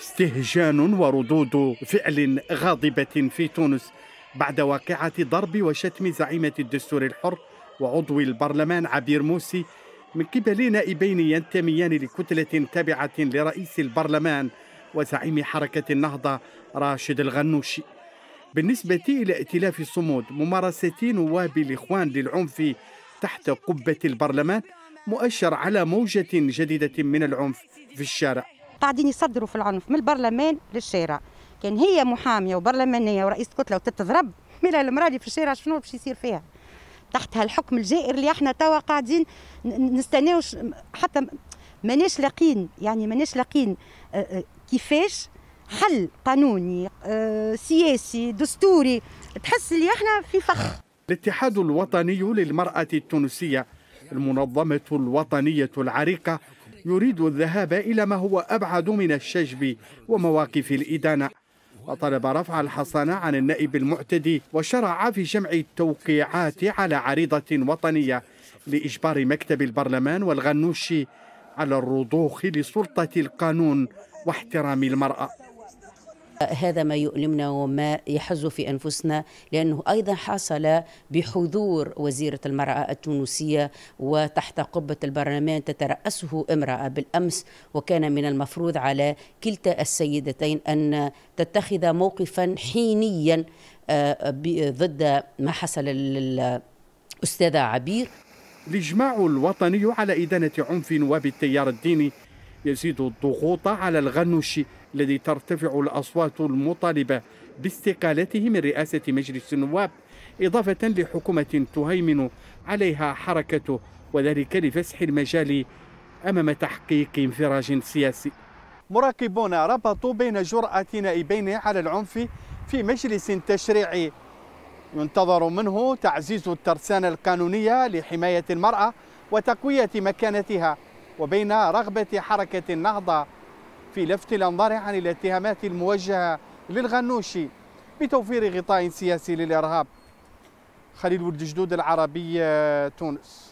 استهجان وردود فعل غاضبة في تونس بعد واقعة ضرب وشتم زعيمة الدستور الحر وعضو البرلمان عبير موسي من قبل نائبين ينتميان لكتلة تابعة لرئيس البرلمان وزعيم حركة النهضة راشد الغنوشي بالنسبة إلى ائتلاف صمود ممارسة نواب الإخوان للعنف تحت قبة البرلمان مؤشر على موجة جديدة من العنف في الشارع قاعدين يصدروا في العنف من البرلمان للشارع كان هي محاميه وبرلمانيه ورئيسه كتله وتتضرب ملا المراه اللي في الشارع شنو باش يصير فيها تحت هالحكم الجائر اللي احنا توا قاعدين نستناو حتى ماناش لاقين يعني ماناش لاقين كيفاش حل قانوني سياسي دستوري تحس اللي احنا في فخ الاتحاد الوطني للمرأة التونسية المنظمة الوطنية العريقة يريد الذهاب إلى ما هو أبعد من الشجب ومواقف الإدانة وطلب رفع الحصانة عن النائب المعتدي وشرع في جمع التوقيعات على عريضة وطنية لإجبار مكتب البرلمان والغنوشي على الرضوخ لسلطة القانون واحترام المرأة هذا ما يؤلمنا وما يحز في أنفسنا لأنه أيضا حصل بحضور وزيرة المرأة التونسية وتحت قبة البرلمان تترأسه امرأة بالأمس وكان من المفروض على كلتا السيدتين أن تتخذ موقفا حينيا آه، ضد ما حصل للأستاذة عبير الإجماع الوطني على إدانة عنف نواب التيار الديني يزيد الضغوط على الغنوشي الذي ترتفع الأصوات المطالبة باستقالته من رئاسة مجلس النواب إضافة لحكومة تهيمن عليها حركته وذلك لفسح المجال أمام تحقيق انفراج سياسي مراقبون ربطوا بين جرأة نائبين على العنف في مجلس تشريعي ينتظر منه تعزيز الترسانة القانونية لحماية المرأة وتقوية مكانتها وبين رغبة حركة النهضة في لفت الأنظار عن الاتهامات الموجهة للغنوشي بتوفير غطاء سياسي للإرهاب خليل ولد جدود العربية تونس